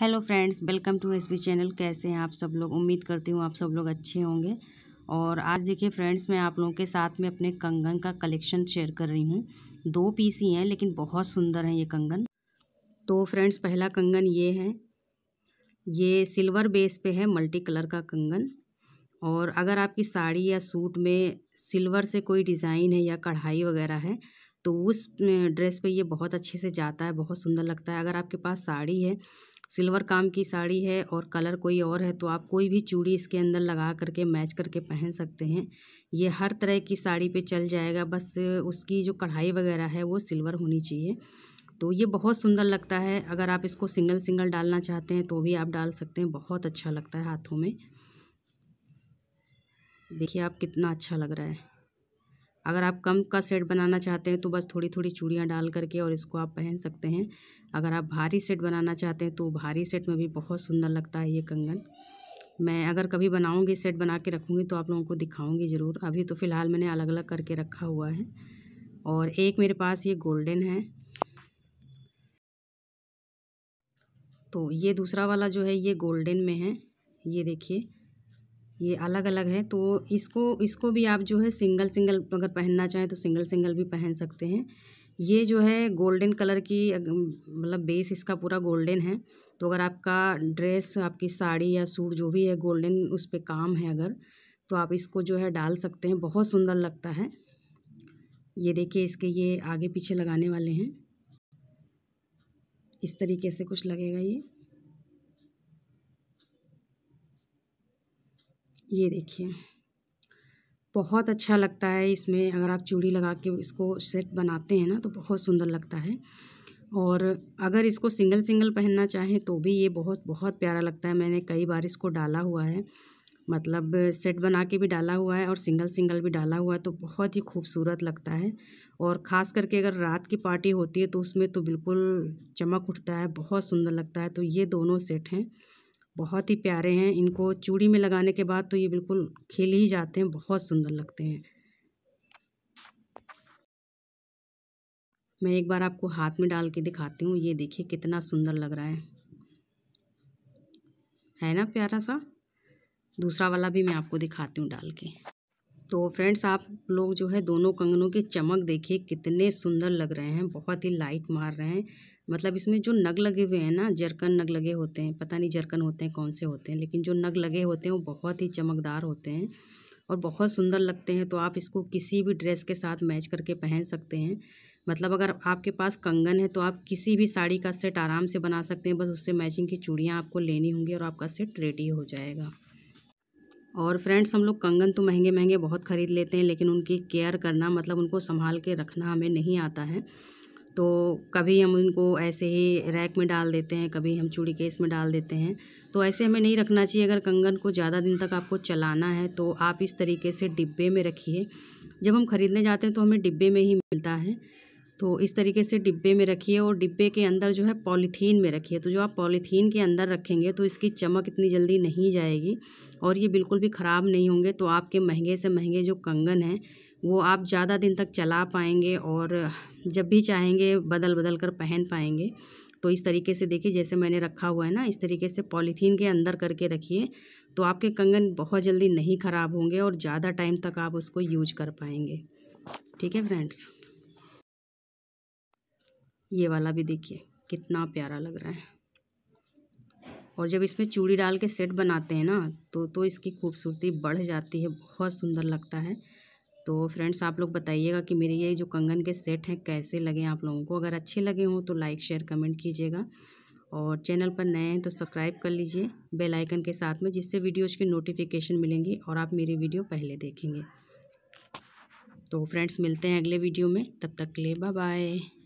hello friends welcome to B channel कैसे हैं आप सब लोग उम्मीद करती हूँ आप सब लोग अच्छे होंगे और आज देखिए फ्रेंड्स मैं आप लोगों के साथ में अपने कंगन का कलेक्शन शेयर कर रही हूँ दो पीस ही हैं लेकिन बहुत सुंदर हैं ये कंगन तो फ्रेंड्स पहला कंगन ये है ये सिल्वर बेस पे है मल्टी कलर का कंगन और अगर आपकी साड़ी या सूट में सिल्वर से कोई डिज़ाइन है या कढ़ाई वगैरह है तो उस ड्रेस पे ये बहुत अच्छे से जाता है बहुत सुंदर लगता है अगर आपके पास साड़ी है सिल्वर काम की साड़ी है और कलर कोई और है तो आप कोई भी चूड़ी इसके अंदर लगा करके मैच करके पहन सकते हैं ये हर तरह की साड़ी पे चल जाएगा बस उसकी जो कढ़ाई वगैरह है वो सिल्वर होनी चाहिए तो ये बहुत सुंदर लगता है अगर आप इसको सिंगल सिंगल डालना चाहते हैं तो भी आप डाल सकते हैं बहुत अच्छा लगता है हाथों में देखिए आप कितना अच्छा लग रहा है अगर आप कम का सेट बनाना चाहते हैं तो बस थोड़ी थोड़ी चूड़ियाँ डाल करके और इसको आप पहन सकते हैं अगर आप भारी सेट बनाना चाहते हैं तो भारी सेट में भी बहुत सुंदर लगता है ये कंगन मैं अगर कभी बनाऊँगी सेट बना के रखूँगी तो आप लोगों को दिखाऊँगी ज़रूर अभी तो फ़िलहाल मैंने अलग अलग करके रखा हुआ है और एक मेरे पास ये गोल्डन है तो ये दूसरा वाला जो है ये गोल्डन में है ये देखिए ये अलग अलग है तो इसको इसको भी आप जो है सिंगल सिंगल अगर पहनना चाहें तो सिंगल सिंगल भी पहन सकते हैं ये जो है गोल्डन कलर की मतलब बेस इसका पूरा गोल्डन है तो अगर आपका ड्रेस आपकी साड़ी या सूट जो भी है गोल्डन उस पर काम है अगर तो आप इसको जो है डाल सकते हैं बहुत सुंदर लगता है ये देखिए इसके ये आगे पीछे लगाने वाले हैं इस तरीके से कुछ लगेगा ये ये देखिए बहुत अच्छा लगता है इसमें अगर आप चूड़ी लगा के इसको सेट बनाते हैं ना तो बहुत सुंदर लगता है और अगर इसको सिंगल सिंगल पहनना चाहें तो भी ये बहुत बहुत प्यारा लगता है मैंने कई बार इसको डाला हुआ है मतलब सेट बना के भी डाला हुआ है और सिंगल सिंगल भी डाला हुआ है तो बहुत ही खूबसूरत लगता है और ख़ास करके अगर रात की पार्टी होती है तो उसमें तो बिल्कुल चमक उठता है बहुत सुंदर लगता है तो ये दोनों सेट हैं बहुत ही प्यारे हैं इनको चूड़ी में लगाने के बाद तो ये बिल्कुल खिल ही जाते हैं बहुत सुंदर लगते हैं मैं एक बार आपको हाथ में डाल के दिखाती हूँ ये देखिए कितना सुंदर लग रहा है है ना प्यारा सा दूसरा वाला भी मैं आपको दिखाती हूँ डाल के तो फ्रेंड्स आप लोग जो है दोनों कंगनों के चमक देखिए कितने सुंदर लग रहे हैं बहुत ही लाइट मार रहे हैं मतलब इसमें जो नग लगे हुए हैं ना जरकन नग लगे होते हैं पता नहीं जरकन होते हैं कौन से होते हैं लेकिन जो नग लगे होते हैं वो बहुत ही चमकदार होते हैं और बहुत सुंदर लगते हैं तो आप इसको किसी भी ड्रेस के साथ मैच करके पहन सकते हैं मतलब अगर आपके पास कंगन है तो आप किसी भी साड़ी का सेट आराम से बना सकते हैं बस उससे मैचिंग की चूड़ियाँ आपको लेनी होंगी और आपका सेट रेडी हो जाएगा और फ्रेंड्स हम लोग कंगन तो महंगे महंगे बहुत ख़रीद लेते हैं लेकिन उनकी केयर करना मतलब उनको संभाल के रखना हमें नहीं आता है तो कभी हम उनको ऐसे ही रैक में डाल देते हैं कभी हम चूड़ी केस में डाल देते हैं तो ऐसे हमें नहीं रखना चाहिए अगर कंगन को ज़्यादा दिन तक आपको चलाना है तो आप इस तरीके से डिब्बे में रखिए जब हम ख़रीदने जाते हैं तो हमें डिब्बे में ही मिलता है तो इस तरीके से डिब्बे में रखिए और डिब्बे के अंदर जो है पॉलीथीन में रखिए तो जो आप पॉलीथीन के अंदर रखेंगे तो इसकी चमक इतनी जल्दी नहीं जाएगी और ये बिल्कुल भी ख़राब नहीं होंगे तो आपके महंगे से महंगे जो कंगन हैं वो आप ज़्यादा दिन तक चला पाएंगे और जब भी चाहेंगे बदल बदल कर पहन पाएंगे तो इस तरीके से देखिए जैसे मैंने रखा हुआ है ना इस तरीके से पॉलीथीन के अंदर करके रखिए तो आपके कंगन बहुत जल्दी नहीं ख़राब होंगे और ज़्यादा टाइम तक आप उसको यूज कर पाएंगे ठीक है फ्रेंड्स ये वाला भी देखिए कितना प्यारा लग रहा है और जब इसमें चूड़ी डाल के सेट बनाते हैं ना तो तो इसकी खूबसूरती बढ़ जाती है बहुत सुंदर लगता है तो फ्रेंड्स आप लोग बताइएगा कि मेरे ये जो कंगन के सेट हैं कैसे लगे आप लोगों को अगर अच्छे लगे हों तो लाइक शेयर कमेंट कीजिएगा और चैनल पर नए हैं तो सब्सक्राइब कर लीजिए बेल आइकन के साथ में जिससे वीडियोज़ की नोटिफिकेशन मिलेंगी और आप मेरी वीडियो पहले देखेंगे तो फ्रेंड्स मिलते हैं अगले वीडियो में तब तक के लिए बाय बाय